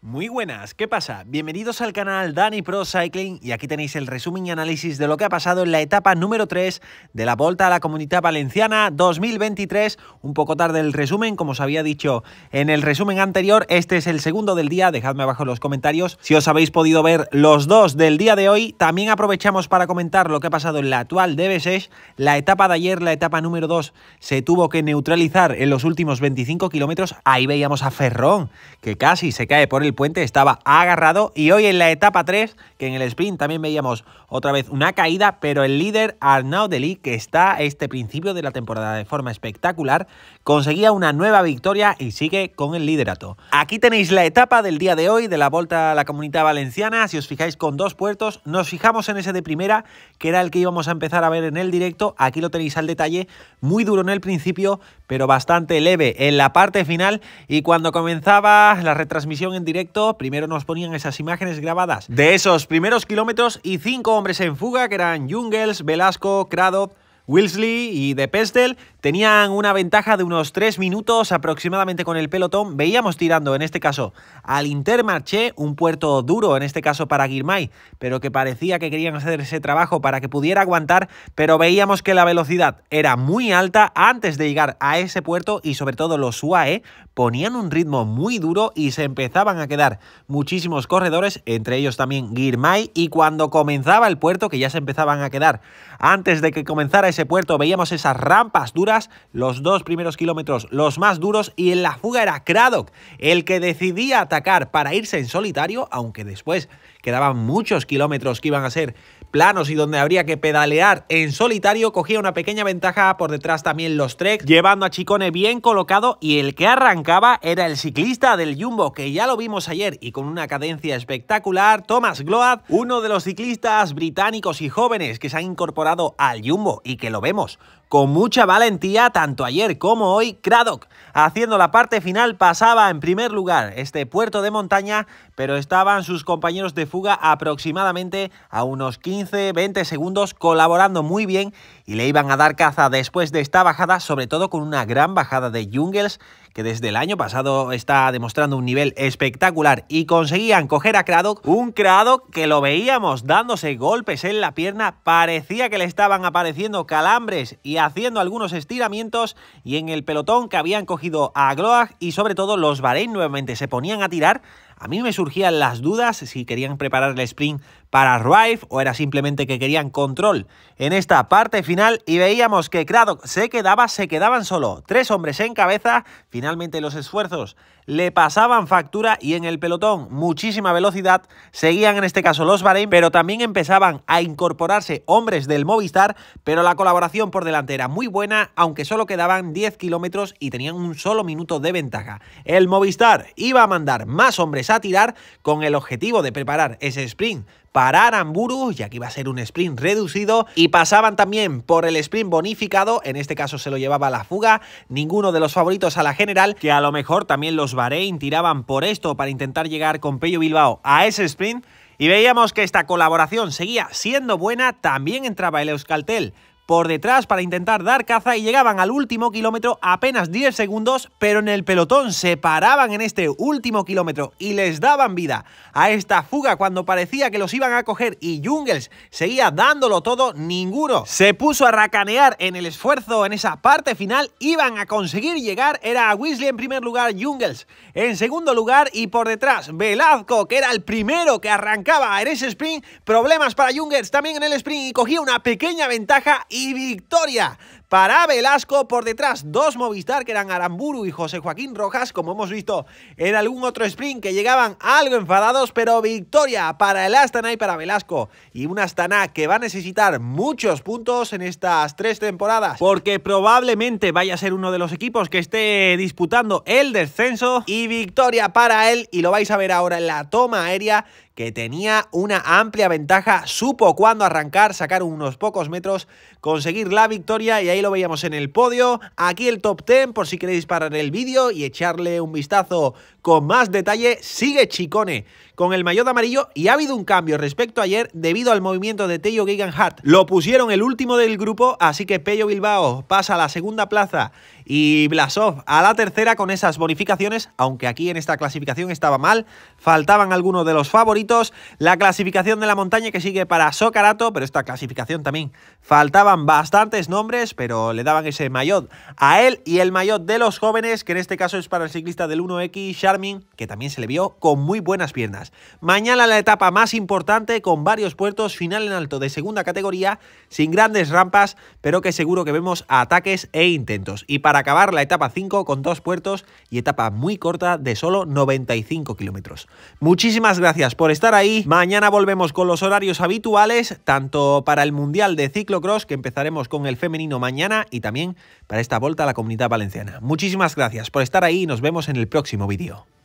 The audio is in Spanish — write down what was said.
Muy buenas, ¿qué pasa? Bienvenidos al canal Dani Pro Cycling y aquí tenéis el resumen y análisis de lo que ha pasado en la etapa número 3 de la Volta a la Comunidad Valenciana 2023. Un poco tarde el resumen, como os había dicho en el resumen anterior, este es el segundo del día, dejadme abajo en los comentarios si os habéis podido ver los dos del día de hoy. También aprovechamos para comentar lo que ha pasado en la actual db La etapa de ayer, la etapa número 2, se tuvo que neutralizar en los últimos 25 kilómetros. Ahí veíamos a Ferrón, que casi se cae por el el puente, estaba agarrado y hoy en la etapa 3, que en el sprint también veíamos otra vez una caída, pero el líder Arnaud Deli, que está este principio de la temporada de forma espectacular, conseguía una nueva victoria y sigue con el liderato. Aquí tenéis la etapa del día de hoy de la Vuelta a la Comunidad Valenciana, si os fijáis con dos puertos, nos fijamos en ese de primera, que era el que íbamos a empezar a ver en el directo, aquí lo tenéis al detalle, muy duro en el principio, pero bastante leve en la parte final y cuando comenzaba la retransmisión en directo, primero nos ponían esas imágenes grabadas de esos primeros kilómetros y cinco hombres en fuga que eran Jungels, Velasco, Kradov, Wilsley y De Pestel tenían una ventaja de unos 3 minutos aproximadamente con el pelotón. Veíamos tirando, en este caso, al Intermarché, un puerto duro, en este caso para Guirmay, pero que parecía que querían hacer ese trabajo para que pudiera aguantar, pero veíamos que la velocidad era muy alta antes de llegar a ese puerto y sobre todo los UAE ponían un ritmo muy duro y se empezaban a quedar muchísimos corredores, entre ellos también Guirmay, y cuando comenzaba el puerto, que ya se empezaban a quedar antes de que comenzara ese puerto veíamos esas rampas duras, los dos primeros kilómetros los más duros y en la fuga era Craddock el que decidía atacar para irse en solitario, aunque después quedaban muchos kilómetros que iban a ser planos y donde habría que pedalear en solitario, cogía una pequeña ventaja por detrás también los treks, llevando a Chicone bien colocado y el que arrancaba era el ciclista del Jumbo, que ya lo vimos ayer y con una cadencia espectacular, Thomas Gloat, uno de los ciclistas británicos y jóvenes que se han incorporado al Jumbo y que lo vemos con mucha valentía tanto ayer como hoy Craddock. Haciendo la parte final pasaba en primer lugar este puerto de montaña, pero estaban sus compañeros de fuga aproximadamente a unos 15-20 segundos colaborando muy bien y le iban a dar caza después de esta bajada, sobre todo con una gran bajada de Jungles que desde el año pasado está demostrando un nivel espectacular y conseguían coger a Craddock, un Craddock que lo veíamos dándose golpes en la pierna, parecía que le estaban apareciendo calambres y haciendo algunos estiramientos y en el pelotón que habían cogido a Gloag y sobre todo los Bahrein nuevamente se ponían a tirar a mí me surgían las dudas si querían preparar el sprint para Rive o era simplemente que querían control en esta parte final y veíamos que Craddock se quedaba, se quedaban solo tres hombres en cabeza, finalmente los esfuerzos le pasaban factura y en el pelotón muchísima velocidad seguían en este caso los Bahrein, pero también empezaban a incorporarse hombres del Movistar, pero la colaboración por delante era muy buena, aunque solo quedaban 10 kilómetros y tenían un solo minuto de ventaja. El Movistar iba a mandar más hombres a tirar con el objetivo de preparar ese sprint Parar Aramburu, ya que iba a ser un sprint reducido, y pasaban también por el sprint bonificado, en este caso se lo llevaba la fuga, ninguno de los favoritos a la general, que a lo mejor también los Bahrein tiraban por esto para intentar llegar con Pello Bilbao a ese sprint, y veíamos que esta colaboración seguía siendo buena, también entraba el Euskaltel por detrás para intentar dar caza y llegaban al último kilómetro apenas 10 segundos, pero en el pelotón se paraban en este último kilómetro y les daban vida a esta fuga cuando parecía que los iban a coger y Jungles seguía dándolo todo, ninguno se puso a racanear en el esfuerzo en esa parte final, iban a conseguir llegar, era Weasley en primer lugar, Jungles en segundo lugar y por detrás Velazco, que era el primero que arrancaba en ese sprint, problemas para Jungles también en el sprint y cogía una pequeña ventaja y victoria para Velasco por detrás. Dos Movistar que eran Aramburu y José Joaquín Rojas, como hemos visto en algún otro sprint, que llegaban algo enfadados, pero victoria para el Astana y para Velasco. Y un Astana que va a necesitar muchos puntos en estas tres temporadas, porque probablemente vaya a ser uno de los equipos que esté disputando el descenso. Y victoria para él, y lo vais a ver ahora en la toma aérea que tenía una amplia ventaja, supo cuándo arrancar, sacar unos pocos metros, conseguir la victoria y ahí lo veíamos en el podio. Aquí el top 10 por si queréis parar el vídeo y echarle un vistazo con más detalle. Sigue Chicone con el maillot amarillo y ha habido un cambio respecto a ayer debido al movimiento de Tello Hart Lo pusieron el último del grupo, así que Pello Bilbao pasa a la segunda plaza y Blasov a la tercera con esas bonificaciones, aunque aquí en esta clasificación estaba mal, faltaban algunos de los favoritos. La clasificación de la montaña que sigue para Socarato, pero esta clasificación también faltaban bastantes nombres, pero le daban ese maillot a él y el maillot de los jóvenes, que en este caso es para el ciclista del 1X, Charmin, que también se le vio con muy buenas piernas. Mañana la etapa más importante con varios puertos, final en alto de segunda categoría, sin grandes rampas, pero que seguro que vemos ataques e intentos. Y para acabar la etapa 5 con dos puertos y etapa muy corta de solo 95 kilómetros. Muchísimas gracias por estar ahí. Mañana volvemos con los horarios habituales, tanto para el Mundial de Ciclocross, que empezaremos con el femenino mañana, y también para esta vuelta a la Comunidad Valenciana. Muchísimas gracias por estar ahí y nos vemos en el próximo vídeo.